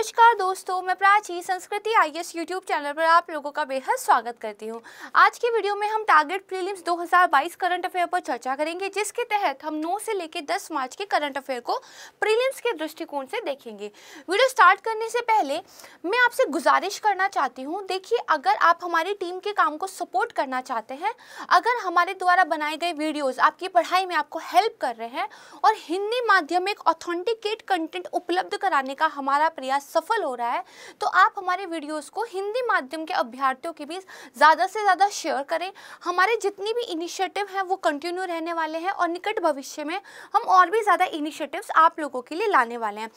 नमस्कार दोस्तों मैं प्राची संस्कृति आई एस यूट्यूब चैनल पर आप लोगों का बेहद स्वागत करती हूं आज की वीडियो में हम टारगेट प्रीलिम्स 2022 करंट अफेयर पर चर्चा करेंगे जिसके तहत हम 9 से लेकर 10 मार्च के करंट अफेयर को प्रीलिम्स के दृष्टिकोण से देखेंगे वीडियो स्टार्ट करने से पहले मैं आपसे गुजारिश करना चाहती हूँ देखिए अगर आप हमारी टीम के काम को सपोर्ट करना चाहते हैं अगर हमारे द्वारा बनाए गए वीडियोज़ आपकी पढ़ाई में आपको हेल्प कर रहे हैं और हिंदी माध्यम में एक ऑथेंटिकेट कंटेंट उपलब्ध कराने का हमारा प्रयास सफल हो रहा है तो आप हमारे वीडियोस को हिंदी माध्यम के अभ्यर्थियों के बीच ज़्यादा से ज़्यादा शेयर करें हमारे जितनी भी इनिशिएटिव हैं वो कंटिन्यू रहने वाले हैं और निकट भविष्य में हम और भी ज़्यादा इनिशिएटिव्स आप लोगों के लिए लाने वाले हैं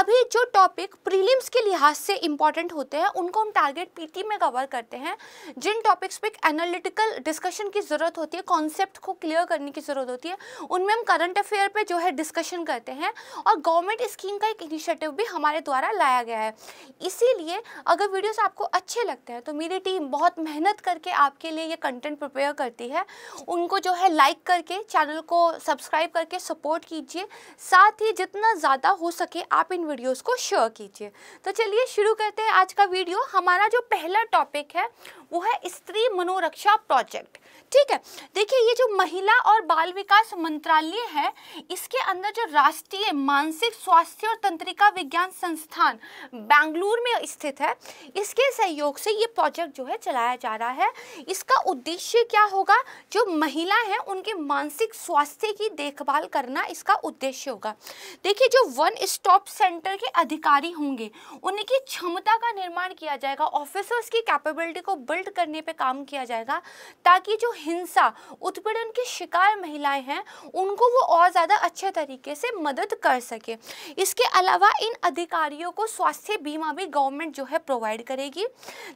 अभी जो टॉपिक प्रीलिम्स के लिहाज से इंपॉर्टेंट होते हैं उनको हम टारगेट पी में कवर करते हैं जिन टॉपिक्स एक एनालिटिकल डिस्कशन की ज़रूरत होती है कॉन्सेप्ट को क्लियर करने की ज़रूरत होती है उनमें हम करंट अफेयर पे जो है डिस्कशन करते हैं और गवर्नमेंट स्कीम का एक इनिशिएटिव भी हमारे द्वारा लाया बताया गया है इसीलिए अगर वीडियोस आपको अच्छे लगते हैं तो मेरी टीम बहुत मेहनत करके आपके लिए ये कंटेंट प्रिपेयर करती है उनको जो है लाइक करके चैनल को सब्सक्राइब करके सपोर्ट कीजिए साथ ही जितना ज़्यादा हो सके आप इन वीडियोज़ को शेयर कीजिए तो चलिए शुरू करते हैं आज का वीडियो हमारा जो पहला टॉपिक है वो है स्त्री मनोरक्षा प्रोजेक्ट ठीक है देखिए ये जो महिला और बाल विकास मंत्रालय है इसके अंदर जो राष्ट्रीय मानसिक स्वास्थ्य और तंत्रिका विज्ञान संस्थान बेंगलुरु में स्थित है इसके सहयोग से ये प्रोजेक्ट जो है चलाया जा रहा है इसका उद्देश्य क्या होगा जो महिला हैं उनके मानसिक स्वास्थ्य की देखभाल करना इसका उद्देश्य होगा देखिए जो वन स्टॉप सेंटर के अधिकारी होंगे उनकी क्षमता का निर्माण किया जाएगा ऑफिसर्स की कैपेबिलिटी को बिल्ड रिजॉल्व करने पे काम किया जाएगा ताकि जो हिंसा उत्पीड़न की शिकार महिलाएं हैं उनको वो और ज़्यादा अच्छे तरीके से मदद कर सके इसके अलावा इन अधिकारियों को स्वास्थ्य बीमा भी गवर्नमेंट जो है प्रोवाइड करेगी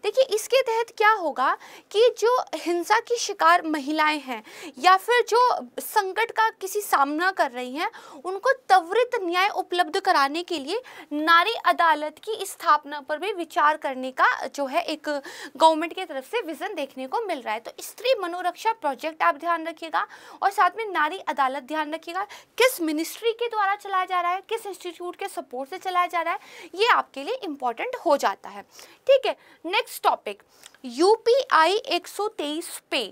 देखिए इसके तहत क्या होगा कि जो हिंसा की शिकार महिलाएँ हैं या फिर जो संकट का किसी सामना कर रही हैं उनको त्वरित न्याय उपलब्ध कराने के लिए नारी अदालत की स्थापना पर भी विचार करने का जो है एक गवर्नमेंट के तरफ से विजन देखने को मिल रहा है तो स्त्री मनोरक्षा प्रोजेक्ट आप ध्यान रखिएगा और साथ में नारी अदालत ध्यान रखिएगा किस मिनिस्ट्री के द्वारा चलाया जा रहा है किस इंस्टीट्यूट के सपोर्ट से चलाया जा रहा है ये आपके लिए इम्पॉर्टेंट हो जाता है ठीक है नेक्स्ट टॉपिक यू पी पे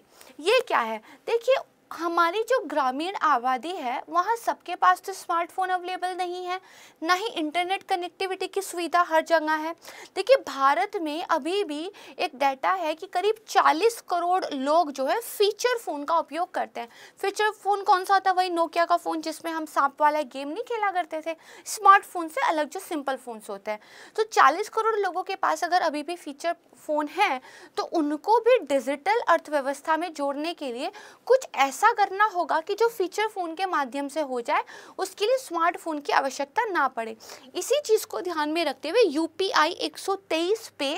ये क्या है देखिए हमारी जो ग्रामीण आबादी है वहाँ सबके पास तो स्मार्टफोन अवेलेबल नहीं है ना ही इंटरनेट कनेक्टिविटी की सुविधा हर जगह है देखिए भारत में अभी भी एक डाटा है कि करीब 40 करोड़ लोग जो है फीचर फ़ोन का उपयोग करते हैं फीचर फ़ोन कौन सा होता है वही नोकिया का फ़ोन जिसमें हम सांप वाला गेम नहीं खेला करते थे स्मार्टफोन से अलग जो सिंपल फ़ोन्स होते हैं तो चालीस करोड़ लोगों के पास अगर अभी भी फीचर फ़ोन है तो उनको भी डिजिटल अर्थव्यवस्था में जोड़ने के लिए कुछ ऐसे ऐसा करना होगा कि जो फीचर फ़ोन के माध्यम से हो जाए उसके लिए स्मार्टफोन की आवश्यकता ना पड़े इसी चीज़ को ध्यान में रखते हुए यू पी आई एक सौ तेईस पे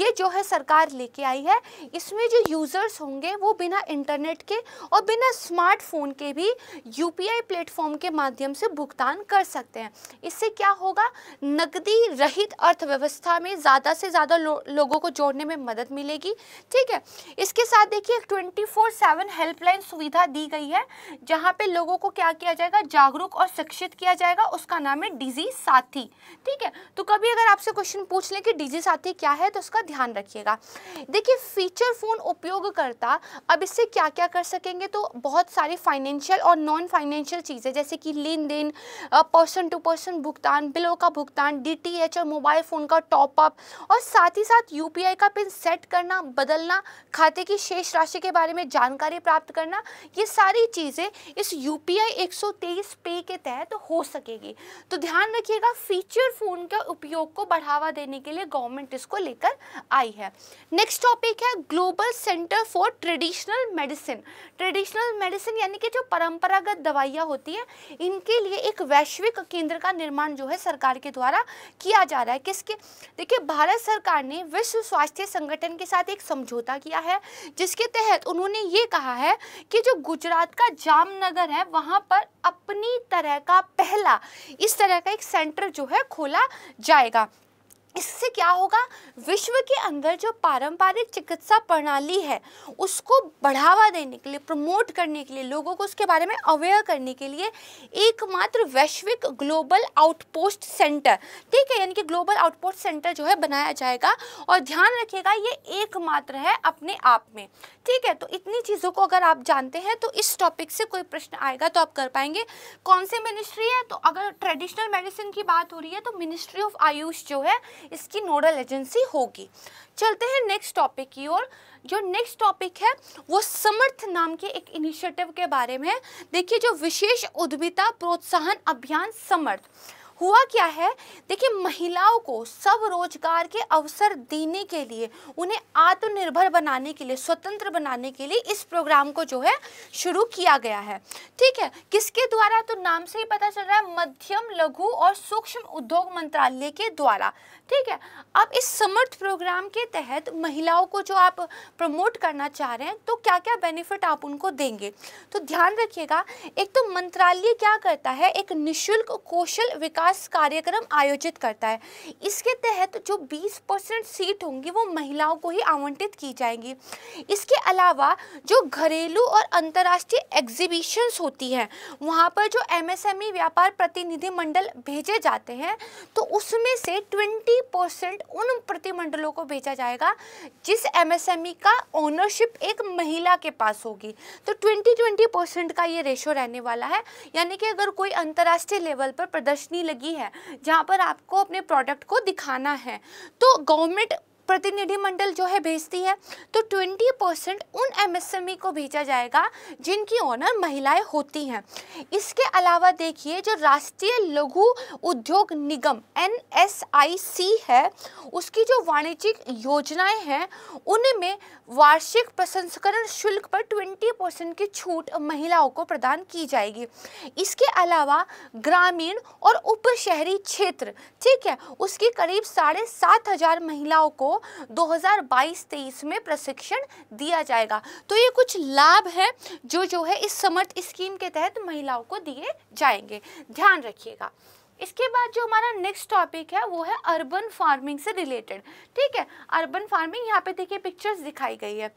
ये जो है सरकार लेके आई है इसमें जो यूज़र्स होंगे वो बिना इंटरनेट के और बिना स्मार्टफोन के भी यू पी आई प्लेटफॉर्म के माध्यम से भुगतान कर सकते हैं इससे क्या होगा नकदी रहित अर्थव्यवस्था में ज़्यादा से ज़्यादा लो, लोगों को जोड़ने में मदद मिलेगी ठीक है इसके साथ देखिए ट्वेंटी फोर सेवन हेल्पलाइन सुविधा व्यवस्था दी गई है जहाँ पे लोगों को क्या किया जाएगा जागरूक और शिक्षित किया जाएगा उसका नाम है डिजी साथी ठीक है तो कभी अगर आपसे क्वेश्चन पूछ लें कि डिजी साथी क्या है तो उसका ध्यान रखिएगा देखिए फीचर फ़ोन उपयोगकर्ता अब इससे क्या क्या कर सकेंगे तो बहुत सारी फाइनेंशियल और नॉन फाइनेंशियल चीज़ें जैसे कि लेन देन पर्सन टू पर्सन भुगतान बिलों का भुगतान डी और मोबाइल फ़ोन का टॉपअप और साथ ही साथ यूपीआई का पिन सेट करना बदलना खाते की शेष राशि के बारे में जानकारी प्राप्त करना ये सारी चीज़ें इस यू पी आई एक पे के तहत हो सकेगी तो ध्यान रखिएगा फीचर फ़ोन के उपयोग को बढ़ावा देने के लिए गवर्नमेंट इसको लेकर आई है नेक्स्ट टॉपिक है global centre for traditional medicine traditional medicine यानी कि जो परंपरागत दवाइयाँ होती हैं इनके लिए एक वैश्विक केंद्र का निर्माण जो है सरकार के द्वारा किया जा रहा है किसके देखिए भारत सरकार ने विश्व स्वास्थ्य संगठन के साथ एक समझौता किया है जिसके तहत उन्होंने ये कहा है कि जो गुजरात का जामनगर है वहाँ पर अपनी तरह का पहला इस तरह का एक सेंटर जो है खोला जाएगा इससे क्या होगा विश्व के अंदर जो पारंपरिक चिकित्सा प्रणाली है उसको बढ़ावा देने के लिए प्रमोट करने के लिए लोगों को उसके बारे में अवेयर करने के लिए एकमात्र वैश्विक ग्लोबल आउटपोस्ट सेंटर ठीक है यानी कि ग्लोबल आउटपोस्ट सेंटर जो है बनाया जाएगा और ध्यान रखिएगा ये एकमात्र है अपने आप में ठीक है तो इतनी चीज़ों को अगर आप जानते हैं तो इस टॉपिक से कोई प्रश्न आएगा तो आप कर पाएंगे कौन सी मिनिस्ट्री है तो अगर ट्रेडिशनल मेडिसिन की बात हो रही है तो मिनिस्ट्री ऑफ आयुष जो है इसकी नोडल एजेंसी होगी चलते हैं नेक्स्ट टॉपिक की ओर जो नेक्स्ट टॉपिक है वो समर्थ नाम के एक इनिशिएटिव के बारे में देखिए जो विशेष उद्यमिता प्रोत्साहन अभियान समर्थ हुआ क्या है देखिए महिलाओं को सब रोजगार के अवसर देने के लिए उन्हें आत्मनिर्भर बनाने के लिए स्वतंत्र बनाने के लिए इस प्रोग्राम को जो है शुरू किया गया है ठीक है किसके द्वारा तो नाम से ही पता चल रहा है मध्यम लघु और सूक्ष्म उद्योग मंत्रालय के द्वारा ठीक है अब इस समर्थ प्रोग्राम के तहत महिलाओं को जो आप प्रमोट करना चाह रहे हैं तो क्या क्या बेनिफिट आप उनको देंगे तो ध्यान रखिएगा एक तो मंत्रालय क्या करता है एक निःशुल्क कौशल विकास कार्यक्रम आयोजित करता है इसके तहत जो 20 परसेंट सीट होंगी वो महिलाओं को ही आवंटित की जाएंगी इसके अलावा जो घरेलू और अंतर्राष्ट्रीय एग्जीबिशंस होती हैं वहाँ पर जो एम e व्यापार प्रतिनिधिमंडल भेजे जाते हैं तो उसमें से ट्वेंटी 80 परसेंट उन प्रतिमंडलों को बेचा जाएगा जिस एमएसएमई e का ओनरशिप एक महिला के पास होगी तो 20 20 परसेंट का ये रेशो रहने वाला है यानी कि अगर कोई अंतर्राष्ट्रीय लेवल पर प्रदर्शनी लगी है जहाँ पर आपको अपने प्रोडक्ट को दिखाना है तो गवर्नमेंट प्रतिनिधिमंडल जो है भेजती है तो 20 परसेंट उन एमएसएमई e को भेजा जाएगा जिनकी ओनर महिलाएं होती हैं इसके अलावा देखिए जो राष्ट्रीय लघु उद्योग निगम एन है उसकी जो वाणिज्यिक योजनाएं हैं उनमें वार्षिक प्रसंस्करण शुल्क पर 20 परसेंट की छूट महिलाओं को प्रदान की जाएगी इसके अलावा ग्रामीण और उप शहरी क्षेत्र ठीक है उसकी करीब साढ़े सात हज़ार महिलाओं को 2022-23 में प्रशिक्षण दिया जाएगा तो ये कुछ लाभ है जो जो है इस समर्थ स्कीम के तहत महिलाओं को दिए जाएंगे ध्यान रखिएगा इसके बाद जो हमारा नेक्स्ट टॉपिक है वो है अर्बन फार्मिंग से रिलेटेड ठीक है अर्बन फार्मिंग यहाँ पे देखिए पिक्चर्स दिखाई गई है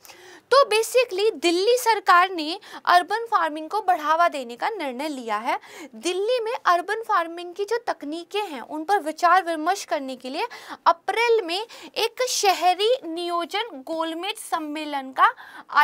तो बेसिकली दिल्ली सरकार ने अर्बन फार्मिंग को बढ़ावा देने का निर्णय लिया है दिल्ली में अर्बन फार्मिंग की जो तकनीकें हैं उन पर विचार विमर्श करने के लिए अप्रैल में एक शहरी नियोजन गोलमेज सम्मेलन का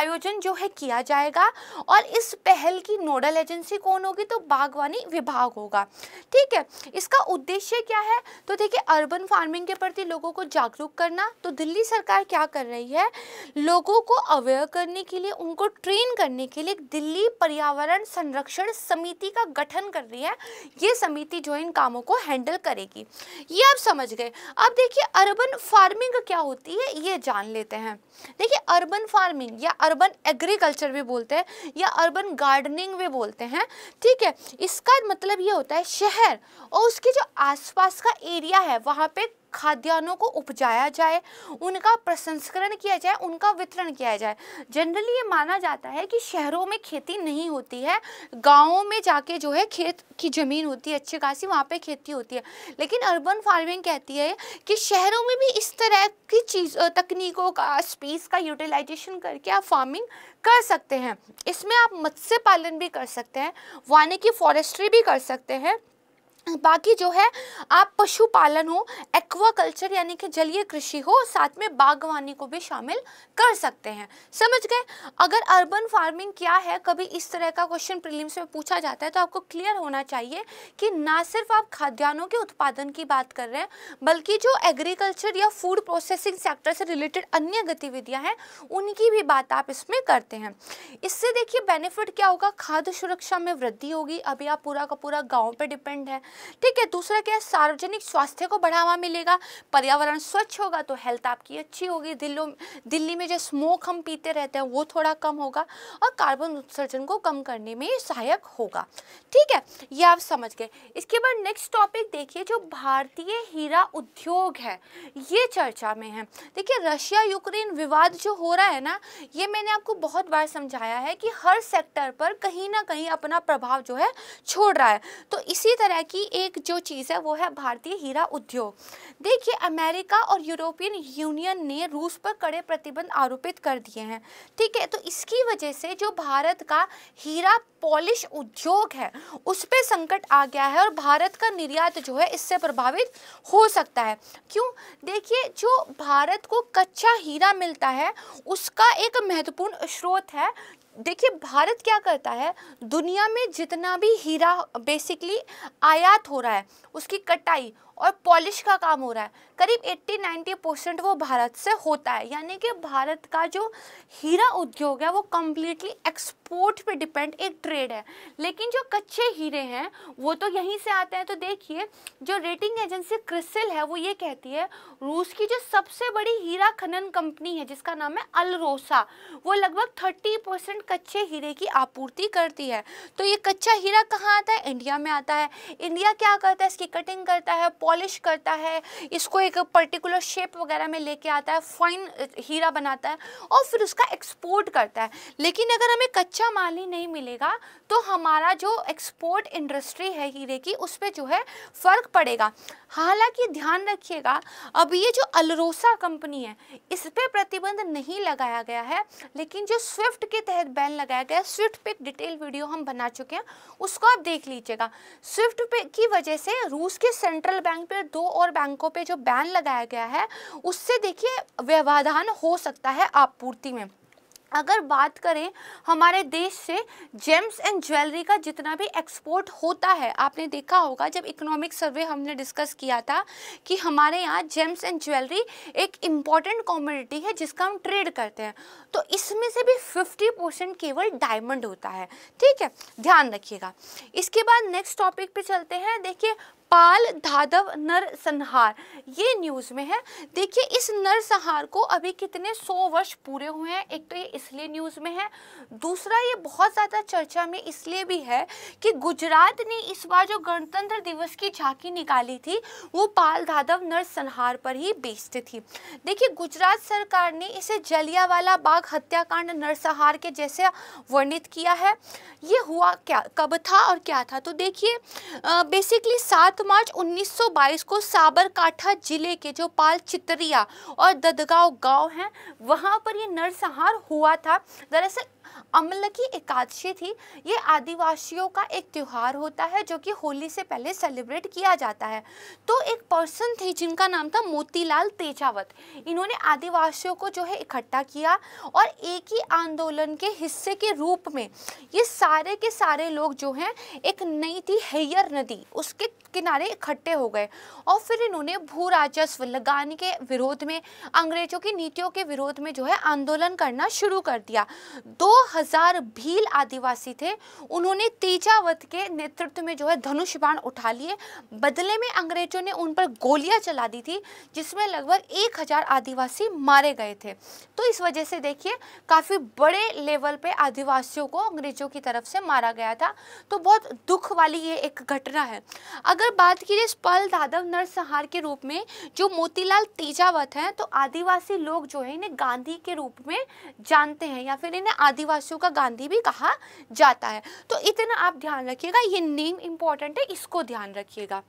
आयोजन जो है किया जाएगा और इस पहल की नोडल एजेंसी कौन होगी तो बागवानी विभाग होगा ठीक है इसका उद्देश्य क्या है तो देखिए अर्बन फार्मिंग के प्रति लोगों को जागरूक करना तो दिल्ली सरकार क्या कर रही है लोगों को अवेयर करने के लिए उनको ट्रेन करने के लिए दिल्ली पर्यावरण संरक्षण समिति का गठन कर रही है ये समिति जो इन कामों को हैंडल करेगी ये आप समझ गए अब देखिए अर्बन फार्मिंग क्या होती है ये जान लेते हैं देखिए अर्बन फार्मिंग या अर्बन एग्रीकल्चर भी बोलते हैं या अर्बन गार्डनिंग भी बोलते हैं ठीक है इसका मतलब ये होता है शहर और उसके जो आसपास का एरिया है वहाँ पे खाद्यान्नों को उपजाया जाए उनका प्रसंस्करण किया जाए उनका वितरण किया जाए जनरली ये माना जाता है कि शहरों में खेती नहीं होती है गाँवों में जाके जो है खेत की ज़मीन होती है अच्छी खासी वहाँ पे खेती होती है लेकिन अर्बन फार्मिंग कहती है कि शहरों में भी इस तरह की चीज़ तकनीकों का स्पेस का यूटिलाइजेशन करके आप फार्मिंग कर सकते हैं इसमें आप मत्स्य पालन भी कर सकते हैं वानिकी फॉरेस्ट्री भी कर सकते हैं बाकी जो है आप पशुपालन हो एक्वा कल्चर यानी कि जलीय कृषि हो साथ में बागवानी को भी शामिल कर सकते हैं समझ गए अगर अर्बन फार्मिंग क्या है कभी इस तरह का क्वेश्चन प्रीलिम्स में पूछा जाता है तो आपको क्लियर होना चाहिए कि ना सिर्फ आप खाद्यान्नों के उत्पादन की बात कर रहे हैं बल्कि जो एग्रीकल्चर या फूड प्रोसेसिंग सेक्टर से रिलेटेड अन्य गतिविधियाँ हैं उनकी भी बात आप इसमें करते हैं इससे देखिए बेनिफिट क्या होगा खाद्य सुरक्षा में वृद्धि होगी अभी आप पूरा का पूरा गाँव पर डिपेंड है ठीक है दूसरा क्या है सार्वजनिक स्वास्थ्य को बढ़ावा मिलेगा पर्यावरण स्वच्छ होगा तो हेल्थ आपकी अच्छी होगी दिल्ली में जो स्मोक हम पीते रहते हैं वो थोड़ा कम होगा और कार्बन उत्सर्जन को कम करने में सहायक होगा ठीक है ये आप समझ गए इसके बाद नेक्स्ट टॉपिक देखिए जो भारतीय हीरा उद्योग है ये चर्चा में है देखिए रशिया यूक्रेन विवाद जो हो रहा है ना ये मैंने आपको बहुत बार समझाया है कि हर सेक्टर पर कहीं ना कहीं अपना प्रभाव जो है छोड़ रहा है तो इसी तरह की एक जो चीज़ है वो है भारतीय हीरा उद्योग देखिए अमेरिका और यूरोपियन यूनियन ने रूस पर कड़े प्रतिबंध आरोपित कर दिए हैं ठीक है तो इसकी वजह से जो भारत का हीरा पॉलिश उद्योग है उस पर संकट आ गया है और भारत का निर्यात जो है इससे प्रभावित हो सकता है क्यों देखिए जो भारत को कच्चा हीरा मिलता है उसका एक महत्वपूर्ण स्रोत है देखिए भारत क्या करता है दुनिया में जितना भी हीरा बेसिकली आयात हो रहा है उसकी कटाई और पॉलिश का काम हो रहा है करीब 80-90 परसेंट वो भारत से होता है यानी कि भारत का जो हीरा उद्योग है वो कम्प्लीटली एक्सपोर्ट पे डिपेंड एक ट्रेड है लेकिन जो कच्चे हीरे हैं वो तो यहीं से आते हैं तो देखिए जो रेटिंग एजेंसी क्रिसिल है वो ये कहती है रूस की जो सबसे बड़ी हीरा खनन कंपनी है जिसका नाम है अलरोसा वो लगभग थर्टी परसेंट कच्चे हीरे की आपूर्ति करती है तो ये कच्चा हीरा कहाँ आता है इंडिया में आता है इंडिया क्या करता है इसकी कटिंग करता है पॉलिश करता है इसको एक पर्टिकुलर शेप वगैरह में लेके आता है फाइन हीरा बनाता है और फिर उसका एक्सपोर्ट करता है लेकिन अगर हमें कच्चा माल ही नहीं मिलेगा तो हमारा जो एक्सपोर्ट इंडस्ट्री है हीरे की उस पर जो है फ़र्क पड़ेगा हालांकि ध्यान रखिएगा अब ये जो अलरोसा कंपनी है इस पर प्रतिबंध नहीं लगाया गया है लेकिन जो स्विफ्ट के तहत बैन लगाया गया है स्विफ्ट पे एक डिटेल वीडियो हम बना चुके हैं उसको आप देख लीजिएगा स्विफ्ट पे की वजह से रूस के सेंट्रल बैंक पे दो और बैंकों पे जो बैन लगाया गया है उससे देखिए व्यवधान हो सकता है आपूर्ति में अगर बात करें हमारे देश से जेम्स एंड ज्वेलरी का जितना भी एक्सपोर्ट होता है आपने देखा होगा जब इकोनॉमिक सर्वे हमने डिस्कस किया था कि हमारे यहाँ जेम्स एंड ज्वेलरी एक इम्पॉर्टेंट कॉमोडिटी है जिसका हम ट्रेड करते हैं तो इसमें से भी 50 परसेंट केवल डायमंड होता है ठीक है ध्यान रखिएगा इसके बाद नेक्स्ट टॉपिक पर चलते हैं देखिए पाल धाधव नरसंहार ये न्यूज़ में है देखिए इस नरसंहार को अभी कितने सौ वर्ष पूरे हुए हैं एक तो ये इसलिए न्यूज़ में है दूसरा ये बहुत ज़्यादा चर्चा में इसलिए भी है कि गुजरात ने इस बार जो गणतंत्र दिवस की झांकी निकाली थी वो पाल धाधव नरसंहार पर ही बेचती थी देखिए गुजरात सरकार ने इसे जलियावाला बाग हत्याकांड नरसंहार के जैसे वर्णित किया है ये हुआ क्या कब था और क्या था तो देखिए बेसिकली सात सात मार्च 1922 को साबरकाठा जिले के जो पाल चित्रिया और ददगांव गांव हैं वहां पर ये नरसंहार हुआ था दरअसल अम्ल की एकादशी थी ये आदिवासियों का एक त्यौहार होता है जो कि होली से पहले सेलिब्रेट किया जाता है तो एक पर्सन थे जिनका नाम था मोतीलाल तेजावत इन्होंने आदिवासियों को जो है इकट्ठा किया और एक ही आंदोलन के हिस्से के रूप में ये सारे के सारे लोग जो हैं एक नई थी हैयर नदी उसके किनारे इकट्ठे हो गए और फिर इन्होंने भू राजस्व लगाने के विरोध में अंग्रेजों की नीतियों के विरोध में जो है आंदोलन करना शुरू कर दिया दो हजार भील आदिवासी थे उन्होंने तेजावत के नेतृत्व में जो है धनुष बाण उठा लिए बदले में अंग्रेजों ने उन पर गोलियां चला दी थी जिसमें लगभग एक हजार आदिवासी मारे गए थे तो इस वजह से देखिए काफ़ी बड़े लेवल पे आदिवासियों को अंग्रेजों की तरफ से मारा गया था तो बहुत दुख वाली ये एक घटना है अगर बात की जाए पल यादव नरसंहार के रूप में जो मोतीलाल तेजावत हैं तो आदिवासी लोग जो है इन्हें गांधी के रूप में जानते हैं या फिर इन्हें आदिवासी वासु का गांधी भी कहा जाता है तो इतना आप ध्यान रखिएगा ये नेम इम्पॉर्टेंट है इसको ध्यान रखिएगा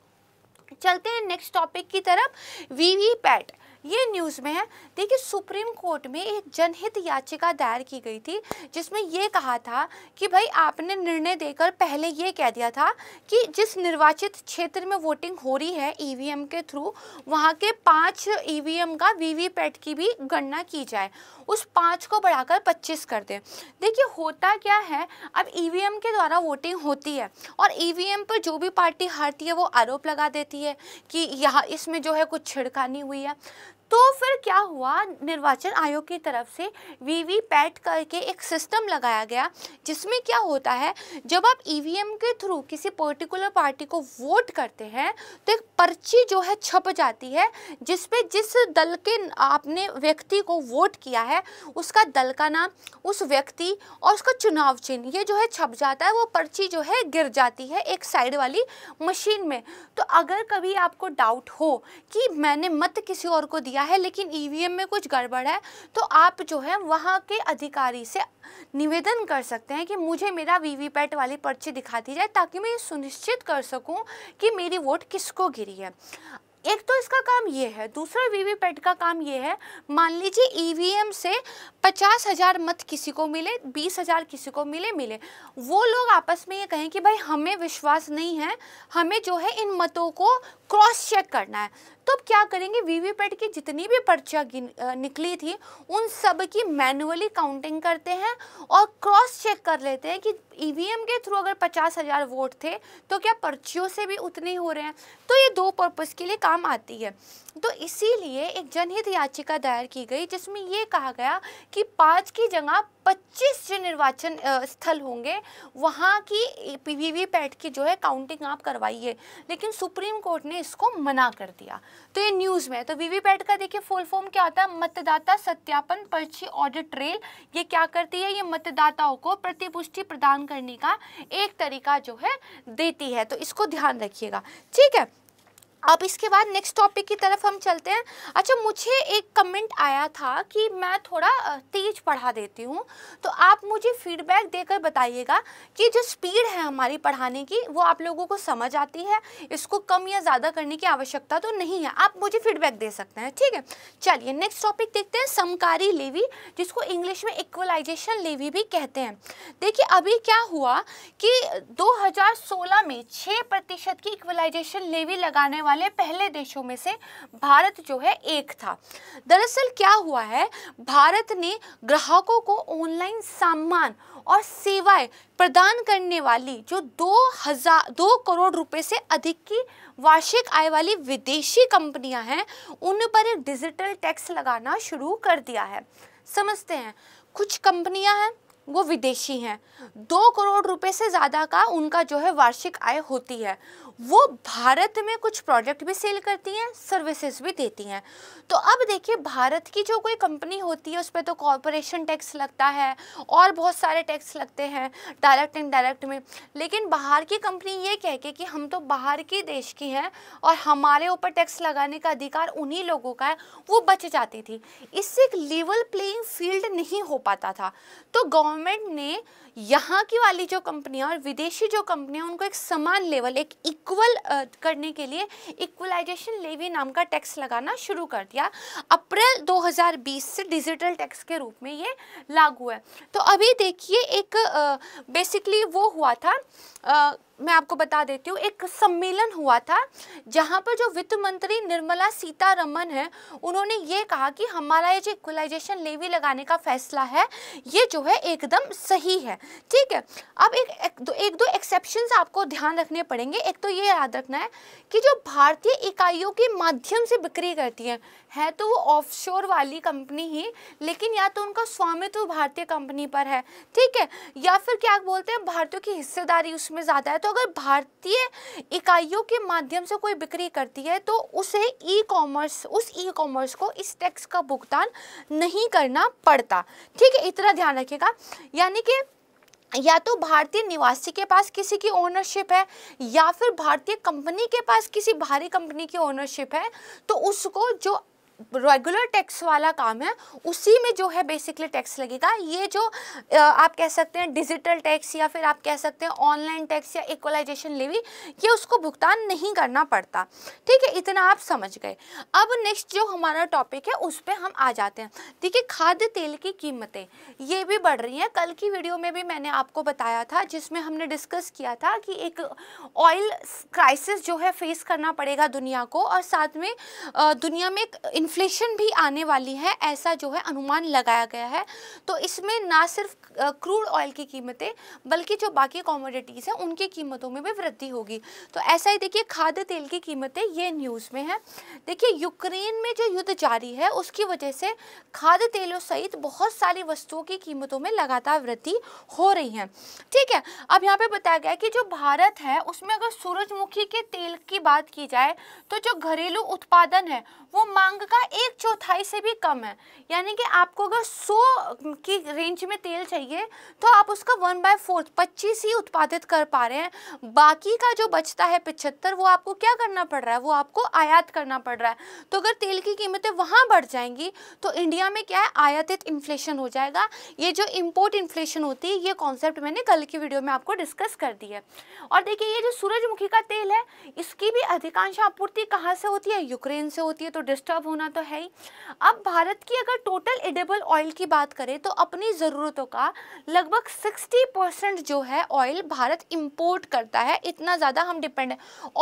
चलते हैं नेक्स्ट टॉपिक की तरफ वीवीपैट ये न्यूज़ में है देखिए सुप्रीम कोर्ट में एक जनहित याचिका दायर की गई थी जिसमें ये कहा था कि भाई आपने निर्णय देकर पहले ये कह दिया था कि जिस निर्वाचित क्षेत्र में वोटिंग हो रही है ईवीएम e के थ्रू वहाँ के पाँच ईवीएम e का वीवीपैट की भी गणना की जाए उस पाँच को बढ़ाकर पच्चीस कर दें देखिए होता क्या है अब ई e के द्वारा वोटिंग होती है और ई पर जो भी पार्टी हारती है वो आरोप लगा देती है कि यहाँ इसमें जो है कुछ छिड़कानी हुई है तो फिर क्या हुआ निर्वाचन आयोग की तरफ से वी वी पैट करके एक सिस्टम लगाया गया जिसमें क्या होता है जब आप ई वी एम के थ्रू किसी पर्टिकुलर पार्टी को वोट करते हैं तो एक पर्ची जो है छप जाती है जिसपे जिस दल के आपने व्यक्ति को वोट किया है उसका दल का नाम उस व्यक्ति और उसका चुनाव चिन्ह ये जो है छप जाता है वो पर्ची जो है गिर जाती है एक साइड वाली मशीन में तो अगर कभी आपको डाउट हो कि मैंने मत किसी और को दिया दिया है लेकिन ईवीएम e में कुछ गड़बड़ है तो आप जो है वहाँ के अधिकारी से निवेदन कर सकते हैं कि मुझे मेरा वीवीपैट वाली पर्ची दिखा दी जाए ताकि मैं ये सुनिश्चित कर सकूँ कि मेरी वोट किसको गिरी है एक तो इसका काम ये है दूसरा वीवीपैट का काम ये है मान लीजिए ईवीएम e से पचास हज़ार मत किसी को मिले बीस हज़ार किसी को मिले मिले वो लोग आपस में ये कहें कि भाई हमें विश्वास नहीं है हमें जो है इन मतों को क्रॉस चेक करना है तो अब क्या करेंगे वीवीपैट की जितनी भी पर्चा निकली थी उन सब की मैनुअली काउंटिंग करते हैं और क्रॉस चेक कर लेते हैं कि ईवीएम के थ्रू अगर पचास हज़ार वोट थे तो क्या पर्चियों से भी उतने हो रहे हैं तो ये दो पर्पज़ के लिए काम आती है तो इसीलिए एक जनहित याचिका दायर की गई जिसमें ये कहा गया कि पाँच की जगह पच्चीस जो निर्वाचन स्थल होंगे वहाँ की पैट की जो है काउंटिंग आप करवाइए लेकिन सुप्रीम कोर्ट ने इसको मना कर दिया तो ये न्यूज़ में तो पैट का देखिए फुल फॉर्म क्या होता है मतदाता सत्यापन पर्ची ऑडिट ट्रेल ये क्या करती है ये मतदाताओं को प्रतिपुष्टि प्रदान करने का एक तरीका जो है देती है तो इसको ध्यान रखिएगा ठीक है अब इसके बाद नेक्स्ट टॉपिक की तरफ हम चलते हैं अच्छा मुझे एक कमेंट आया था कि मैं थोड़ा तेज पढ़ा देती हूँ तो आप मुझे फीडबैक देकर बताइएगा कि जो स्पीड है हमारी पढ़ाने की वो आप लोगों को समझ आती है इसको कम या ज़्यादा करने की आवश्यकता तो नहीं है आप मुझे फीडबैक दे सकते हैं ठीक है चलिए नेक्स्ट टॉपिक देखते हैं समकारी लेवी जिसको इंग्लिश में इक्वलाइजेशन लेवी भी कहते हैं देखिए अभी क्या हुआ कि दो में छः प्रतिशत की इक्वलाइजेशन लेवी लगाने वाले वाले पहले देशों में से भारत जो है एक था दरअसल क्या हुआ है भारत ने ग्राहकों को ऑनलाइन सामान और सेवाएं प्रदान करने वाली जो दो हजार दो करोड़ रुपए से अधिक की वार्षिक आय वाली विदेशी कंपनियां हैं उन पर एक डिजिटल टैक्स लगाना शुरू कर दिया है समझते हैं कुछ कंपनियां हैं वो विदेशी हैं दो करोड़ रुपए से ज़्यादा का उनका जो है वार्षिक आय होती है वो भारत में कुछ प्रोडक्ट भी सेल करती हैं सर्विसेज भी देती हैं तो अब देखिए भारत की जो कोई कंपनी होती है उस पर तो कॉरपोरेशन टैक्स लगता है और बहुत सारे टैक्स लगते हैं डायरेक्ट इनडायरेक्ट में लेकिन बाहर की कंपनी ये कह के कि हम तो बाहर के देश की हैं और हमारे ऊपर टैक्स लगाने का अधिकार उन्हीं लोगों का है वो बच जाती थी इससे एक लेवल प्लेइंग फील्ड नहीं हो पाता था तो गवर्नमेंट ने यहाँ की वाली जो कंपनियाँ और विदेशी जो कंपनियाँ उनको एक समान लेवल एक इक्वल करने के लिए इक्वलाइजेशन लेवी नाम का टैक्स लगाना शुरू कर दिया अप्रैल 2020 से डिजिटल टैक्स के रूप में ये लागू है तो अभी देखिए एक बेसिकली वो हुआ था मैं आपको बता देती हूँ एक सम्मेलन हुआ था जहाँ पर जो वित्त मंत्री निर्मला सीतारमन है उन्होंने ये कहा कि हमारा ये जो इक्वलाइजेशन लेवी लगाने का फैसला है ये जो है एकदम सही है ठीक है अब एक एक दो एक दो एक्सेप्शंस आपको ध्यान रखने पड़ेंगे एक तो ये याद रखना है कि जो भारतीय इकाइयों के माध्यम से बिक्री करती हैं है तो वो ऑफ वाली कंपनी ही लेकिन या तो उनका स्वामित्व भारतीय कंपनी पर है ठीक है या फिर क्या बोलते हैं भारतीयों की हिस्सेदारी उसमें ज़्यादा है तो तो अगर भारतीय इकाइयों के माध्यम से कोई बिक्री करती है तो उसे ई कॉमर्स उस ई कॉमर्स को इस टैक्स का भुगतान नहीं करना पड़ता ठीक है इतना ध्यान रखिएगा यानी कि या तो भारतीय निवासी के पास किसी की ओनरशिप है या फिर भारतीय कंपनी के पास किसी बाहरी कंपनी की ओनरशिप है तो उसको जो रेगुलर टैक्स वाला काम है उसी में जो है बेसिकली टैक्स लगेगा ये जो आप कह सकते हैं डिजिटल टैक्स या फिर आप कह सकते हैं ऑनलाइन टैक्स या इक्वलाइजेशन लेवी ये उसको भुगतान नहीं करना पड़ता ठीक है इतना आप समझ गए अब नेक्स्ट जो हमारा टॉपिक है उस पर हम आ जाते हैं देखिए खाद्य तेल की कीमतें ये भी बढ़ रही हैं कल की वीडियो में भी मैंने आपको बताया था जिसमें हमने डिस्कस किया था कि एक ऑयल क्राइसिस जो है फेस करना पड़ेगा दुनिया को और साथ में दुनिया में इन्फ्लेशन भी आने वाली है ऐसा जो है अनुमान लगाया गया है तो इसमें ना सिर्फ क्रूड ऑयल की कीमतें बल्कि जो बाकी कॉमोडिटीज़ हैं उनकी कीमतों में भी वृद्धि होगी तो ऐसा ही देखिए खाद्य तेल की कीमतें ये न्यूज़ में है देखिए यूक्रेन में जो युद्ध जारी है उसकी वजह से खाद्य तेलों सहित बहुत सारी वस्तुओं की कीमतों में लगातार वृद्धि हो रही है ठीक है अब यहाँ पर बताया गया कि जो भारत है उसमें अगर सूरजमुखी के तेल की बात की जाए तो जो घरेलू उत्पादन है वो मांग का एक चौथाई से भी कम है यानी कि आपको अगर 100 की रेंज में तेल चाहिए तो आप उसका वन बाय फोर्थ पच्चीस ही उत्पादित कर पा रहे हैं बाकी का जो बचता है पिछहत्तर वो आपको क्या करना पड़ रहा है वो आपको आयात करना पड़ रहा है तो अगर तेल की कीमतें वहाँ बढ़ जाएंगी तो इंडिया में क्या है आयातित इन्फ्लेशन हो जाएगा ये जो इम्पोर्ट इन्फ्लेशन होती है ये कॉन्सेप्ट मैंने कल की वीडियो में आपको डिस्कस कर दी है और देखिए ये जो सूरजमुखी का तेल है इसकी भी अधिकांश आपूर्ति कहाँ से होती है यूक्रेन से होती है तो डिस्टर्ब होना तो है ही अब भारत की अगर टोटल एडेबल ऑयल की बात करें तो अपनी ज़रूरतों का लगभग 60 परसेंट जो है ऑयल भारत इम्पोर्ट करता है इतना ज़्यादा हम डिपेंड है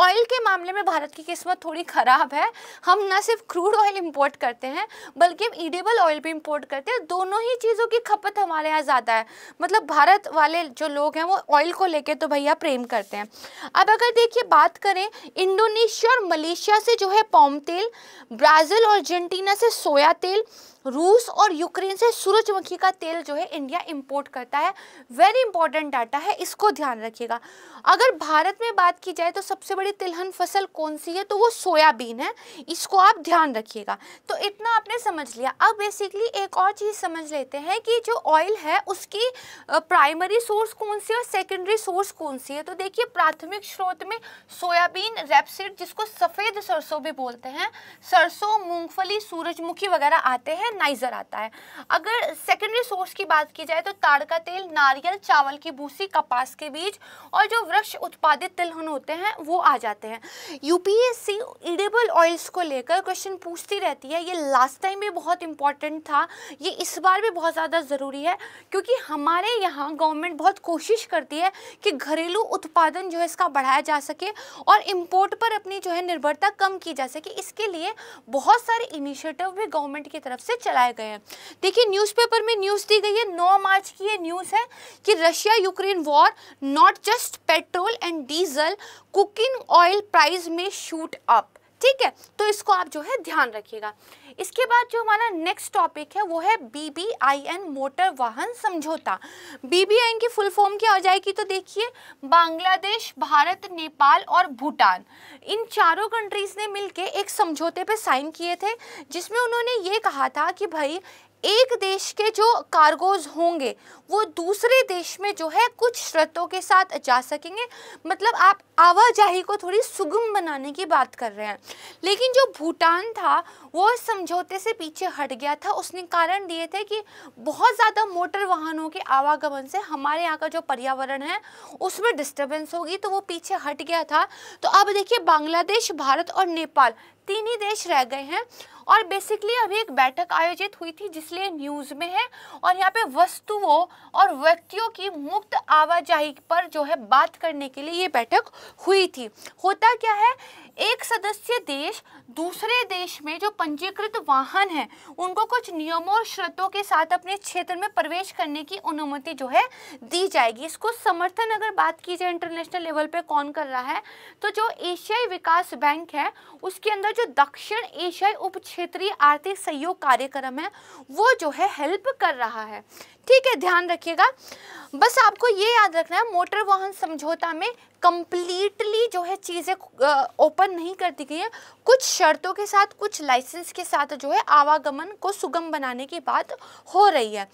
ऑयल के मामले में भारत की किस्मत थोड़ी ख़राब है हम ना सिर्फ क्रूड ऑयल इम्पोर्ट करते हैं बल्कि हम इडेबल ऑयल भी इम्पोर्ट करते हैं दोनों ही चीज़ों की खपत हमारे यहाँ ज़्यादा है मतलब भारत वाले जो लोग हैं वो ऑयल को लेकर तो भैया प्रेम करते हैं अब अगर देखिए बात करें इंडोनेशिया और मलेशिया से जो है पॉम तेल ब्राज़ील और अर्जेंटीना से सोया तेल रूस और यूक्रेन से सूरजमुखी का तेल जो है इंडिया इंपोर्ट करता है वेरी इंपॉर्टेंट डाटा है इसको ध्यान रखिएगा अगर भारत में बात की जाए तो सबसे बड़ी तिलहन फसल कौन सी है तो वो सोयाबीन है इसको आप ध्यान रखिएगा तो इतना आपने समझ लिया अब बेसिकली एक और चीज़ समझ लेते हैं कि जो ऑयल है उसकी प्राइमरी सोर्स कौन सी है और सेकेंडरी सोर्स कौन सी है तो देखिए प्राथमिक स्रोत में सोयाबीन रेपसिड जिसको सफ़ेद सरसों भी बोलते हैं सरसों मूँगफली सूरजमुखी वगैरह आते हैं नाइजर आता है अगर सेकेंडरी सोर्स की बात की जाए तो ताड़ का तेल नारियल चावल की भूसी कपास के बीज और जो वृक्ष उत्पादित तिलहन होते हैं वो आ जाते हैं यूपीएससी इडेबल ऑयल्स को लेकर क्वेश्चन पूछती रहती है ये लास्ट टाइम भी बहुत इंपॉर्टेंट था ये इस बार भी बहुत ज़्यादा ज़रूरी है क्योंकि हमारे यहाँ गवर्नमेंट बहुत कोशिश करती है कि घरेलू उत्पादन जो है इसका बढ़ाया जा सके और इम्पोर्ट पर अपनी जो है निर्भरता कम की जा सके इसके लिए बहुत सारे इनिशिएटिव भी गवर्नमेंट की तरफ से चलाए गए हैं देखिए न्यूज़पेपर में न्यूज़ दी गई है नौ मार्च की ये न्यूज़ है कि Russia Ukraine war not just petrol and diesel cooking oil price में शूट अप ठीक है तो इसको आप जो है ध्यान रखिएगा इसके बाद जो हमारा नेक्स्ट टॉपिक है वो है बीबीआईएन मोटर वाहन समझौता बीबीआईएन की फुल फॉर्म क्या हो जाएगी तो देखिए बांग्लादेश भारत नेपाल और भूटान इन चारों कंट्रीज़ ने मिलकर एक समझौते पे साइन किए थे जिसमें उन्होंने ये कहा था कि भाई एक देश के जो कार्गोज होंगे वो दूसरे देश में जो है कुछ शर्तों के साथ जा सकेंगे मतलब आप आवाजाही को थोड़ी सुगम बनाने की बात कर रहे हैं लेकिन जो भूटान था वो इस समझौते से पीछे हट गया था उसने कारण दिए थे कि बहुत ज़्यादा मोटर वाहनों के आवागमन से हमारे यहाँ का जो पर्यावरण है उसमें डिस्टर्बेंस होगी तो वो पीछे हट गया था तो अब देखिए बांग्लादेश भारत और नेपाल तीन ही देश रह गए हैं और बेसिकली अभी एक बैठक आयोजित हुई थी जिसलिए न्यूज़ में है और यहाँ पे वस्तुओं और व्यक्तियों की मुक्त आवाजाही पर जो है बात करने के लिए ये बैठक हुई थी होता क्या है एक सदस्य देश दूसरे देश में जो पंजीकृत वाहन हैं उनको कुछ नियमों और शर्तों के साथ अपने क्षेत्र में प्रवेश करने की अनुमति जो है दी जाएगी इसको समर्थन अगर बात की जाए इंटरनेशनल लेवल पे कौन कर रहा है तो जो एशियाई विकास बैंक है उसके अंदर जो दक्षिण एशियाई उप क्षेत्रीय आर्थिक सहयोग कार्यक्रम है वो जो है हेल्प कर रहा है ठीक है ध्यान रखिएगा बस आपको ये याद रखना है मोटर वाहन समझौता में कम्प्लीटली जो है चीज़ें ओपन नहीं कर दी गई है कुछ शर्तों के साथ कुछ लाइसेंस के साथ जो है आवागमन को सुगम बनाने की बात हो रही है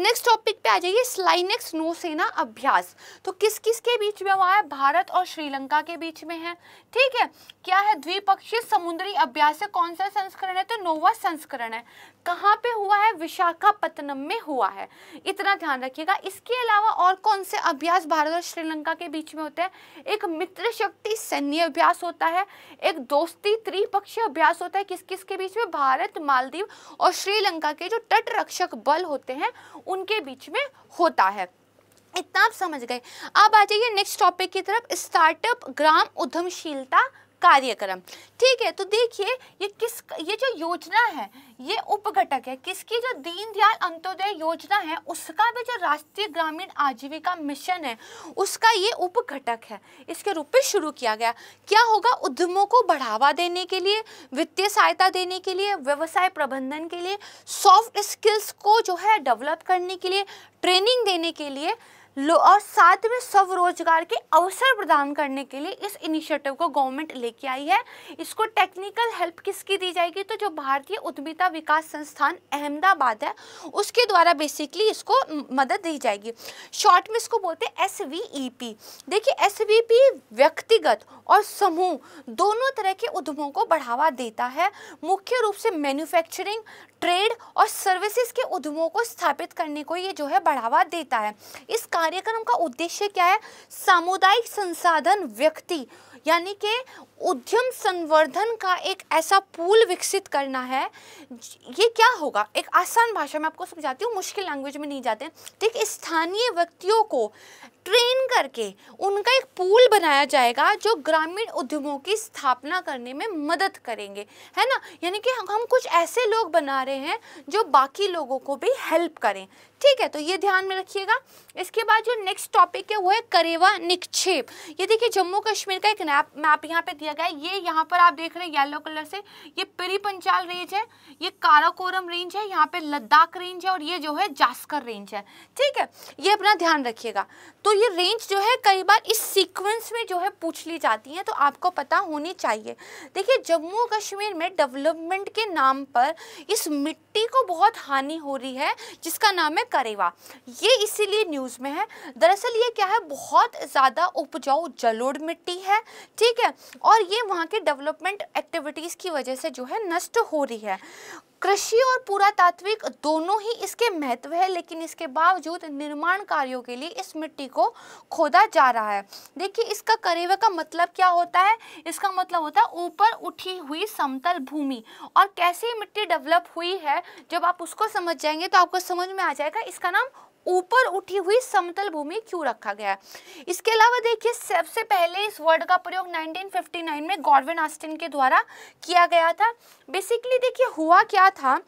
नेक्स्ट टॉपिक पे आ जाइए स्लाइनेक्स नौसेना अभ्यास तो किस किस के बीच में हुआ है भारत और श्रीलंका के बीच में है ठीक है क्या है द्विपक्षीय समुद्री अभ्यास कौन सा संस्करण है तो नोवा संस्करण है कहाँ पे हुआ है विशाखापत्तनम में हुआ है इतना ध्यान रखिएगा इसके अलावा और कौन से अभ्यास भारत और श्रीलंका के बीच में होते हैं एक मित्र शक्ति सैन्य अभ्यास होता है एक दोस्ती त्रिपक्षीय अभ्यास होता है किस किस के बीच में भारत मालदीव और श्रीलंका के जो तट रक्षक बल होते हैं उनके बीच में होता है इतना आप समझ गए अब आ जाइए नेक्स्ट टॉपिक की तरफ स्टार्टअप ग्राम उद्यमशीलता कार्यक्रम ठीक है तो देखिए ये किस ये जो योजना है ये उपघटक है किसकी जो दीनदयाल अंत्योदय योजना है उसका भी जो राष्ट्रीय ग्रामीण आजीविका मिशन है उसका ये उपघटक है इसके रूप में शुरू किया गया क्या होगा उद्यमों को बढ़ावा देने के लिए वित्तीय सहायता देने के लिए व्यवसाय प्रबंधन के लिए सॉफ्ट स्किल्स को जो है डेवलप करने के लिए ट्रेनिंग देने के लिए और साथ में स्वरोजगार के अवसर प्रदान करने के लिए इस इनिशिएटिव को गवर्नमेंट लेके आई है इसको टेक्निकल हेल्प किसकी दी जाएगी तो जो भारतीय उद्यमिता विकास संस्थान अहमदाबाद है उसके द्वारा बेसिकली इसको मदद दी जाएगी शॉर्ट में इसको बोलते हैं एस e देखिए एस e व्यक्तिगत और समूह दोनों तरह के उद्यमों को बढ़ावा देता है मुख्य रूप से मैन्युफैक्चरिंग ट्रेड और सर्विसेज के उद्यमों को स्थापित करने को ये जो है बढ़ावा देता है इस कार्यक्रम का उद्देश्य क्या है सामुदायिक संसाधन व्यक्ति यानी कि उद्यम संवर्धन का एक ऐसा पूल विकसित करना है ये क्या होगा एक आसान भाषा में आपको समझाती हूँ मुश्किल लैंग्वेज में नहीं जाते ठीक स्थानीय व्यक्तियों को ट्रेन करके उनका एक पूल बनाया जाएगा जो ग्रामीण उद्यमों की स्थापना करने में मदद करेंगे है ना यानी कि हम कुछ ऐसे लोग बना रहे हैं जो बाकी लोगों को भी हेल्प करें ठीक है तो ये ध्यान में रखिएगा इसके बाद जो नेक्स्ट टॉपिक है वो है करेवा निक्षेप ये देखिए जम्मू कश्मीर का एक नैप मैप यहाँ पे दिया गया है ये यहाँ पर आप देख रहे हैं येलो कलर से ये पिरी पंचाल रेंज है ये काराकोरम रेंज है यहाँ पे लद्दाख रेंज है और ये जो है जास्कर रेंज है ठीक है ये अपना ध्यान रखिएगा तो ये रेंज जो है कई बार इस सीक्वेंस में जो है पूछ ली जाती है तो आपको पता होनी चाहिए देखिए जम्मू कश्मीर में डेवलपमेंट के नाम पर इस मिट्टी को बहुत हानि हो रही है जिसका नाम है करेवा ये इसीलिए न्यूज़ में है दरअसल ये क्या है बहुत ज़्यादा उपजाऊ जलोड़ मिट्टी है ठीक है और ये वहाँ के डेवलपमेंट एक्टिविटीज़ की वजह से जो है नष्ट हो रही है कृषि और पुरातात्विक दोनों ही इसके महत्व है लेकिन इसके बावजूद निर्माण कार्यों के लिए इस मिट्टी को खोदा जा रहा है देखिए इसका करेवे का मतलब क्या होता है इसका मतलब होता है ऊपर उठी हुई समतल भूमि और कैसी मिट्टी डेवलप हुई है जब आप उसको समझ जाएंगे तो आपको समझ में आ जाएगा इसका नाम ऊपर उठी हुई समतल भूमि क्यों रखा गया है इसके अलावा देखिए सबसे पहले इस वर्ड का प्रयोग 1959 में गॉर्विन आस्टिन के द्वारा किया गया था बेसिकली देखिए हुआ क्या था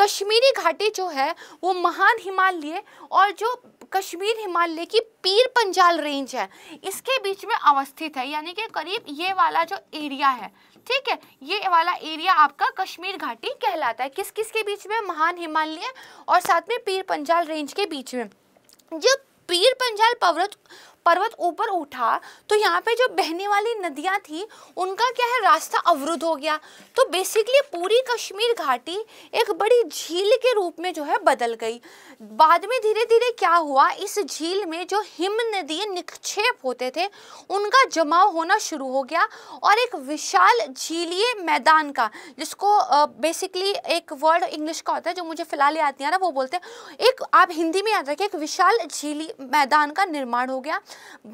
कश्मीरी घाटी जो है वो महान हिमालय और जो कश्मीर हिमालय की पीर पंजाल रेंज है इसके बीच में अवस्थित है यानी कि करीब ये वाला जो एरिया है ठीक है ये वाला एरिया आपका कश्मीर घाटी कहलाता है किस किस के बीच में महान हिमालय और साथ में पीर पंजाल रेंज के बीच में जो पीर पंजाल पर्वत पर्वत ऊपर उठा तो यहाँ पे जो बहने वाली नदियाँ थी उनका क्या है रास्ता अवरुद्ध हो गया तो बेसिकली पूरी कश्मीर घाटी एक बड़ी झील के रूप में जो है बदल गई बाद में धीरे धीरे क्या हुआ इस झील में जो हिम नदी निक्षेप होते थे उनका जमाव होना शुरू हो गया और एक विशाल झीलिए मैदान का जिसको बेसिकली एक वर्ड इंग्लिश का होता है जो मुझे फिलहाल याद नहीं आ रहा वो बोलते हैं एक आप हिंदी में याद रखिए एक विशाल झीली मैदान का निर्माण हो गया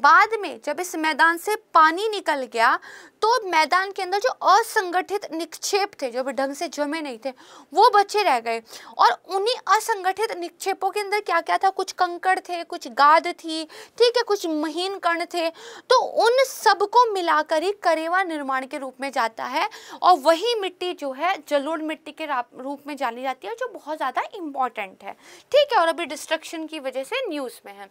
बाद में जब इस मैदान से पानी निकल गया तो मैदान के अंदर जो असंगठित निक्षेप थे जो ढंग से जमे नहीं थे वो बचे रह गए और उन्हीं असंगठित निक्षेपों के अंदर क्या क्या था कुछ कंकड़ थे कुछ गाद थी ठीक है कुछ महीन कण थे तो उन सबको मिलाकर ही करेवा निर्माण के रूप में जाता है और वही मिट्टी जो है जलोड़ मिट्टी के रूप में जानी जाती है जो बहुत ज़्यादा इम्पॉर्टेंट है ठीक है और अभी डिस्ट्रक्शन की वजह से न्यूज़ में है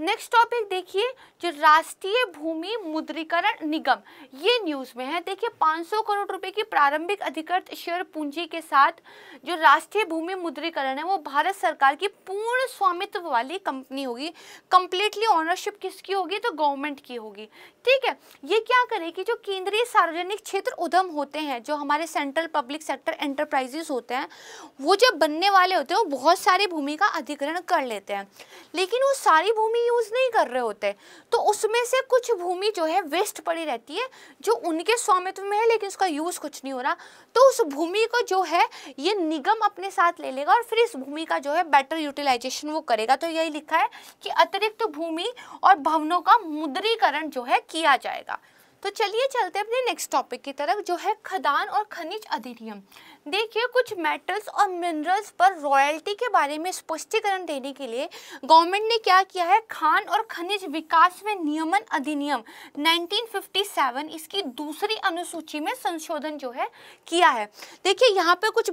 नेक्स्ट टॉपिक देखिए जो राष्ट्रीय भूमि मुद्रीकरण निगम ये न्यूज़ में है देखिए 500 करोड़ रुपए की प्रारंभिक अधिकृत शेयर पूंजी के साथ जो राष्ट्रीय भूमि मुद्रीकरण है वो भारत सरकार की पूर्ण स्वामित्व वाली कंपनी होगी कंप्लीटली ऑनरशिप किसकी होगी तो गवर्नमेंट की होगी ठीक है ये क्या करेगी जो केंद्रीय सार्वजनिक क्षेत्र उद्यम होते हैं जो हमारे सेंट्रल पब्लिक सेक्टर एंटरप्राइजेस होते हैं वो जब बनने वाले होते हैं वो बहुत सारी भूमि का अधिग्रहण कर लेते हैं लेकिन वो सारी भूमि यूज़ नहीं कर रहे होते तो उसमें से कुछ भूमि जो है वेस्ट पड़ी रहती है जो उनके स्वामित्व में है लेकिन उसका यूज़ कुछ नहीं हो रहा तो उस भूमि को जो है ये निगम अपने साथ ले लेगा और फिर इस भूमि का जो है बेटर यूटिलाइजेशन वो करेगा तो यही लिखा है कि अतिरिक्त तो भूमि और भवनों का मुद्रीकरण जो है किया जाएगा तो चलिए चलते अपने नेक्स्ट टॉपिक की तरफ जो है खदान और खनिज अधिनियम देखिए कुछ मेटल्स और मिनरल्स पर रॉयल्टी के बारे में स्पष्टीकरण देने के लिए गवर्नमेंट ने क्या किया है खान और खनिज विकास में नियमन अधिनियम 1957 इसकी दूसरी अनुसूची में संशोधन जो है किया है देखिए यहाँ पे कुछ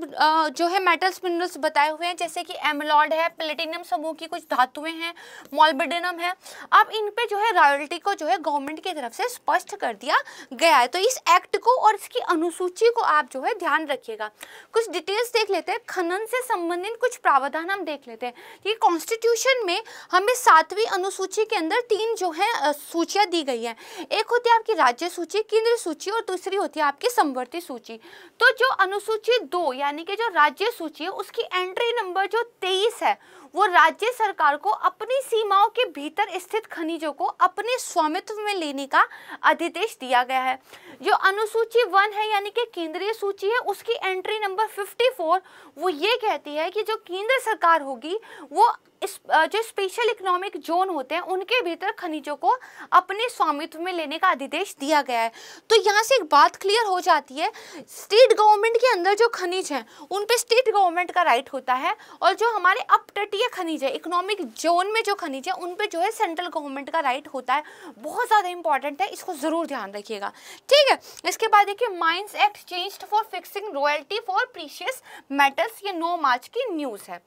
जो है मेटल्स मिनरल्स बताए हुए हैं जैसे कि एमलॉड है प्लेटिनियम समूह की कुछ धातुएं हैं मॉलबेडनम है अब इन पर जो है रॉयल्टी को जो है गवर्नमेंट की तरफ से स्पष्ट कर दिया गया है तो इस एक्ट को और इसकी अनुसूची को आप जो है ध्यान रखिएगा कुछ डिटेल्स देख लेते हैं खनन से संबंधित कुछ प्रावधान हम देख लेते हैं कि कॉन्स्टिट्यूशन में हमें सातवीं अनुसूची के अंदर तीन जो है सूचियाँ दी गई हैं एक होती है आपकी राज्य सूची केंद्र सूची और दूसरी होती है आपकी संवर्ती सूची तो जो अनुसूची दो यानी कि जो राज्य सूची है उसकी एंट्री नंबर जो तेईस है वो राज्य सरकार को अपनी सीमाओं के भीतर स्थित खनिजों को अपने स्वामित्व में लेने का अधिदेश दिया गया है जो अनुसूची वन है यानी कि केंद्रीय सूची है उसकी एंट्री नंबर 54 वो ये कहती है कि जो केंद्र सरकार होगी वो जो स्पेशल इकोनॉमिक जोन होते हैं उनके भीतर खनिजों को अपने स्वामित्व में लेने का अधिदेश दिया गया है तो यहाँ से एक बात क्लियर हो जाती है स्टेट गवर्नमेंट के अंदर जो खनिज हैं उन पर स्टेट गवर्नमेंट का राइट होता है और जो हमारे अपतटीय खनिज है इकोनॉमिक जोन में जो खनिज है उन पर जो है सेंट्रल गवर्नमेंट का राइट होता है बहुत ज़्यादा इंपॉर्टेंट है इसको ज़रूर ध्यान रखिएगा ठीक है इसके बाद देखिए mines act change for fixing royalty for precious metals ये नौ मार्च की न्यूज़ है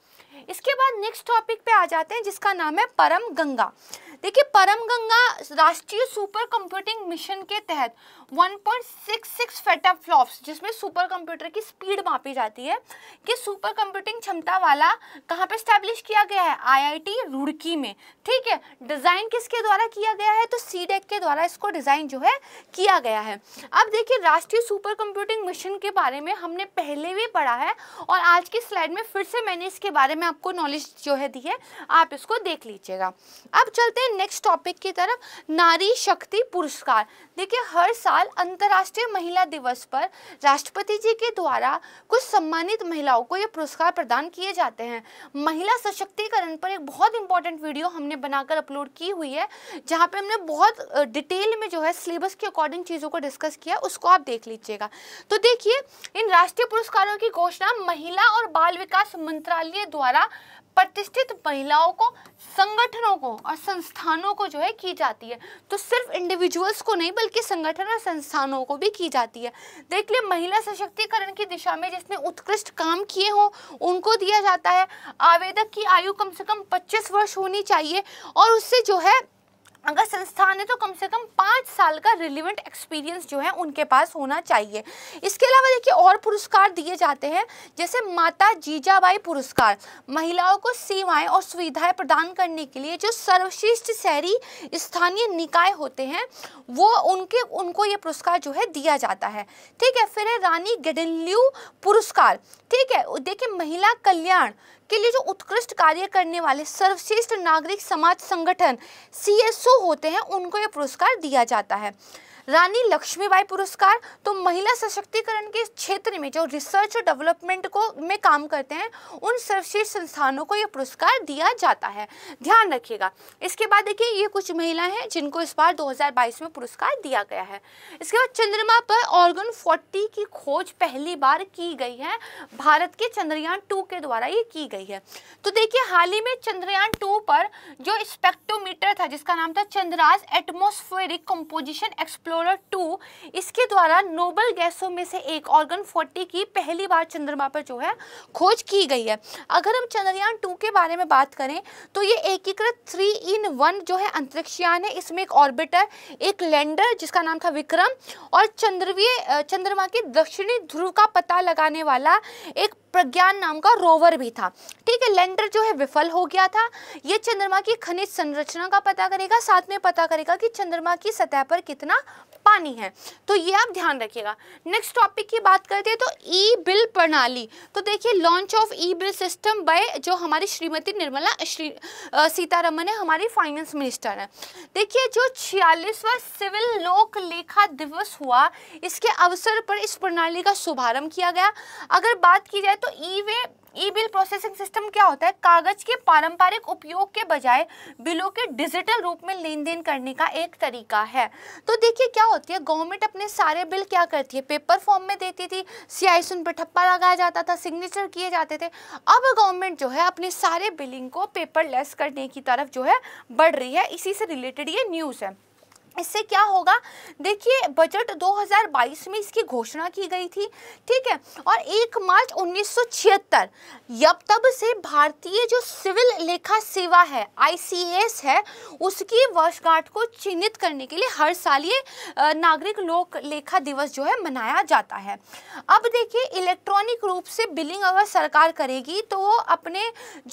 इसके बाद नेक्स्ट टॉपिक पे आ जाते हैं जिसका नाम है परम गंगा देखिए परम गंगा राष्ट्रीय सुपर कंप्यूटिंग मिशन के तहत 1.66 फेटाफ्लॉप्स जिसमें सुपर कंप्यूटर की स्पीड मापी जाती है कि सुपर कंप्यूटिंग क्षमता वाला कहाँ पे स्टैब्लिश किया गया है आईआईटी रुड़की में ठीक है डिज़ाइन किसके द्वारा किया गया है तो सी e के द्वारा इसको डिज़ाइन जो है किया गया है अब देखिए राष्ट्रीय सुपर कंप्यूटिंग मिशन के बारे में हमने पहले भी पढ़ा है और आज की स्लाइड में फिर से मैंने इसके बारे में आपको नॉलेज जो है दी है आप इसको देख लीजिएगा अब चलते हैं नेक्स्ट टॉपिक की तरफ नारी शक्ति पुरस्कार देखिए हर साल अंतर्राष्ट्रीय महिला दिवस पर राष्ट्रपति जी के द्वारा कुछ सम्मानित महिलाओं को ये पुरस्कार प्रदान किए जाते हैं महिला सशक्तिकरण पर एक बहुत इंपॉर्टेंट वीडियो हमने बनाकर अपलोड की हुई है जहाँ पर हमने बहुत डिटेल में जो है सिलेबस के अकॉर्डिंग चीज़ों को डिस्कस किया उसको आप देख लीजिएगा तो देखिए इन राष्ट्रीय पुरस्कारों की घोषणा महिला और बाल विकास मंत्रालय द्वारा प्रतिष्ठित महिलाओं को संगठनों को और संस्थानों को जो है की जाती है तो सिर्फ इंडिविजुअल्स को नहीं बल्कि संगठन और संस्थानों को भी की जाती है देख लिये महिला सशक्तिकरण की दिशा में जिसने उत्कृष्ट काम किए हों उनको दिया जाता है आवेदक की आयु कम से कम पच्चीस वर्ष होनी चाहिए और उससे जो है अगर संस्थान है तो कम से कम पाँच साल का रिलीवेंट एक्सपीरियंस जो है उनके पास होना चाहिए इसके अलावा देखिए और पुरस्कार दिए जाते हैं जैसे माता जीजाबाई पुरस्कार महिलाओं को सेवाएं और सुविधाएं प्रदान करने के लिए जो सर्वश्रेष्ठ शहरी स्थानीय निकाय होते हैं वो उनके उनको ये पुरस्कार जो है दिया जाता है ठीक है फिर है रानी गडल्यू पुरस्कार ठीक है देखिए महिला कल्याण के लिए जो उत्कृष्ट कार्य करने वाले सर्वश्रेष्ठ नागरिक समाज संगठन सी होते हैं उनको यह पुरस्कार दिया जाता है रानी लक्ष्मीबाई पुरस्कार तो महिला सशक्तिकरण के क्षेत्र में जो रिसर्च और डेवलपमेंट को में काम करते हैं उन सर्वश्रेष्ठ संस्थानों को ये पुरस्कार दिया जाता है ध्यान रखिएगा इसके बाद देखिए ये कुछ महिला हैं जिनको इस बार 2022 में पुरस्कार दिया गया है इसके बाद चंद्रमा पर ऑर्गन फोर्टी की खोज पहली बार की गई है भारत के चंद्रयान टू के द्वारा ये की गई है तो देखिए हाल ही में चंद्रयान टू पर जो स्पेक्ट्रोमीटर था जिसका नाम था Chandra's atmospheric composition explore explorer two इसके द्वारा नोबल गैसों में से एक ऑर्गन फोर्टी की पहली बार चंद्रमा पर जो है खोज की गई है अगर हम चंद्रयान टू के बारे में बात करें तो ये एकीकृत थ्री इन वन जो है अंतरिक्षयान है इसमें एक ऑर्बिटर एक लैंडर जिसका नाम था विक्रम और चंद्रवीय चंद्रमा के दक्षिणी ध्रुव का पता लगाने वाला एक प्रज्ञान नाम का रोवर भी था ठीक है लैंडर जो है विफल हो गया था ये चंद्रमा की खनिज संरचना का पता करेगा साथ में पता करेगा कि चंद्रमा की सतह पर कितना पानी है तो ये आप ध्यान रखिएगा नेक्स्ट टॉपिक की बात करते हैं तो ई बिल प्रणाली तो देखिए launch of E bill system by जो हमारी श्रीमती निर्मला श्री सीतारमन है हमारी फाइनेंस मिनिस्टर है देखिए जो छियालीसवा सिविल लोक लेखा दिवस हुआ इसके अवसर पर इस प्रणाली का शुभारंभ किया गया अगर बात की जाए तो E way E bill processing system क्या होता है कागज के पारंपरिक उपयोग के बजाय बिलों के डिजिटल रूप में लेन देन करने का एक तरीका है तो देखिए क्या होती है गवर्नमेंट अपने सारे बिल क्या करती है पेपर फॉर्म में देती थी सियाई सुन पर ठप्पा लगाया जाता था सिग्नेचर किए जाते थे अब गवर्नमेंट जो है अपने सारे बिलिंग को पेपरलेस करने की तरफ जो है बढ़ रही है इसी से रिलेटेड ये न्यूज़ है इससे क्या होगा देखिए बजट 2022 में इसकी घोषणा की गई थी ठीक है और 1 मार्च उन्नीस जब तब से भारतीय जो सिविल लेखा सेवा है आईसीएस है उसकी वर्षगांठ को चिन्हित करने के लिए हर साल ये नागरिक लोक लेखा दिवस जो है मनाया जाता है अब देखिए इलेक्ट्रॉनिक रूप से बिलिंग अगर सरकार करेगी तो वो अपने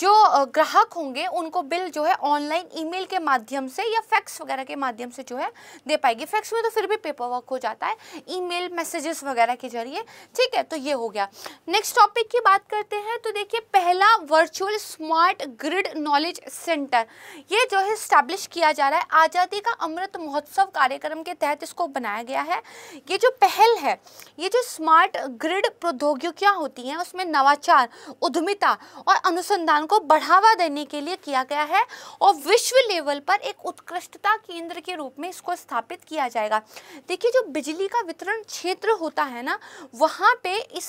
जो ग्राहक होंगे उनको बिल जो है ऑनलाइन ई के माध्यम से या फैक्स वगैरह के माध्यम से जो है है दे पाएगी फैक्स में तो फिर भी पेपर वर्क हो जाता है ईमेल मैसेजेस वगैरह के जरिए ठीक है तो ये हो गया नेक्स्ट टॉपिक की बात करते हैं तो देखिए पहला virtual smart grid knowledge centre ये जो है स्टैब्लिश किया जा रहा है आज़ादी का अमृत महोत्सव कार्यक्रम के तहत इसको बनाया गया है ये जो पहल है ये जो स्मार्ट ग्रिड प्रौद्योगिकियाँ होती हैं उसमें नवाचार उद्यमिता और अनुसंधान को बढ़ावा देने के लिए किया गया है और विश्व लेवल पर एक उत्कृष्टता केंद्र के रूप में उसको स्थापित किया जाएगा देखिए जो बिजली का वितरण क्षेत्र होता है ना वहाँ पे इस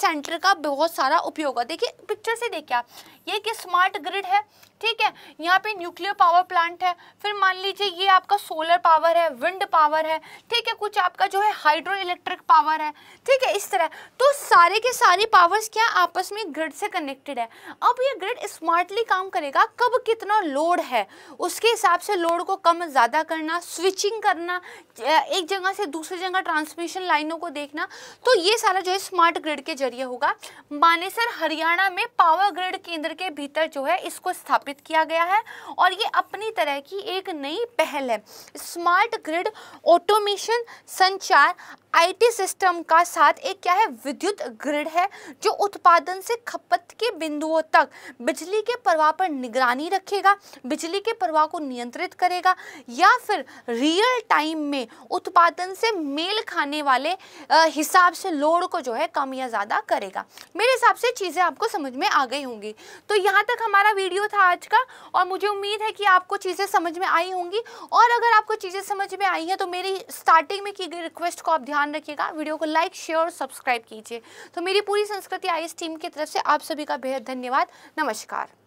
सेंटर का बहुत सारा उपयोग है देखिए पिक्चर से देखिए आप ये कि स्मार्ट ग्रिड है ठीक है यहाँ पे न्यूक्लियर पावर प्लांट है फिर मान लीजिए ये आपका सोलर पावर है विंड पावर है ठीक है कुछ आपका जो है हाइड्रो इलेक्ट्रिक पावर है ठीक है इस तरह तो सारे के सारे पावर्स क्या आपस में ग्रिड से कनेक्टेड है अब ये ग्रिड स्मार्टली काम करेगा कब कितना लोड है उसके हिसाब से लोड को कम ज़्यादा करना स्विचिंग करना एक जगह से दूसरी जगह ट्रांसमिशन लाइनों को देखना तो ये सारा जो है स्मार्ट ग्रिड के जरिए होगा मानेसर हरियाणा में पावर ग्रिड केंद्र के भीतर जो है इसको स्थापित स्थापित किया गया है और ये अपनी तरह की एक नई पहल है स्मार्ट ग्रिड ऑटोमेशन संचार आईटी सिस्टम का साथ एक क्या है विद्युत ग्रिड है जो उत्पादन से खपत के बिंदुओं तक बिजली के प्रवाह पर निगरानी रखेगा बिजली के प्रवाह को नियंत्रित करेगा या फिर रियल टाइम में उत्पादन से मेल खाने वाले हिसाब से लोड को जो है कम या ज़्यादा करेगा मेरे हिसाब से चीज़ें आपको समझ में आ गई होंगी तो यहाँ तक हमारा वीडियो था आज आज का और मुझे उम्मीद है कि आपको चीज़ें समझ में आई होंगी और अगर आपको चीज़ें समझ में आई हैं तो मेरी स्टार्टिंग में की गई रिक्वेस्ट को आप ध्यान रखिएगा वीडियो को लाइक शेयर और सब्सक्राइब कीजिए तो मेरी पूरी संस्कृति आई टीम की तरफ से आप सभी का बेहद धन्यवाद नमस्कार